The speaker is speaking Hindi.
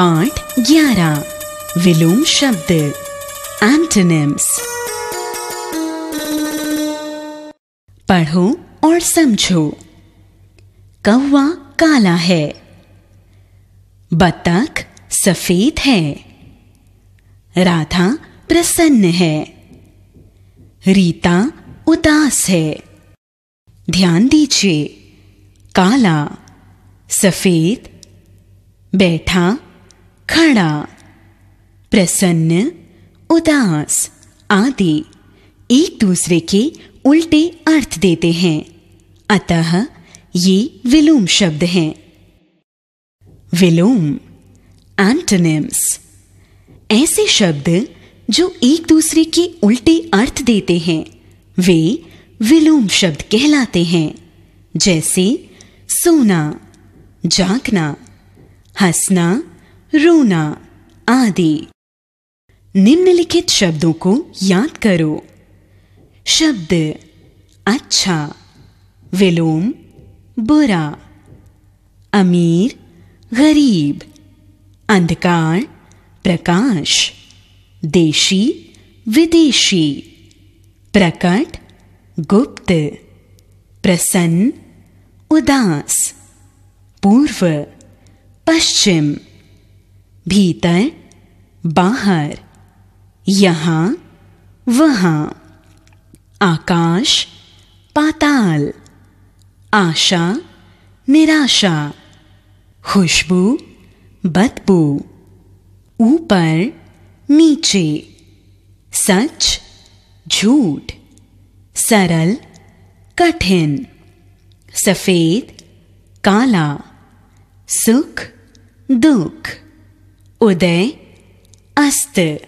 पाठ ग्यारह विलोम शब्द एंटोनिम्स पढ़ो और समझो कौवा काला है बतख सफेद है राधा प्रसन्न है रीता उदास है ध्यान दीजिए काला सफेद बैठा खड़ा प्रसन्न उदास आदि एक दूसरे के उल्टे अर्थ देते हैं अतः ये विलोम शब्द हैं विलोम एंटोनिम्स ऐसे शब्द जो एक दूसरे के उल्टे अर्थ देते हैं वे विलोम शब्द कहलाते हैं जैसे सोना जागना हंसना रोना आदि निम्नलिखित शब्दों को याद करो शब्द अच्छा विलोम बुरा अमीर गरीब अंधकार प्रकाश देशी विदेशी प्रकट गुप्त प्रसन्न उदास पूर्व पश्चिम भीतर बाहर यहाँ वहाँ आकाश पाताल आशा निराशा खुशबू बदबू ऊपर नीचे सच झूठ सरल कठिन सफ़ेद काला सुख दुख उदय अस्त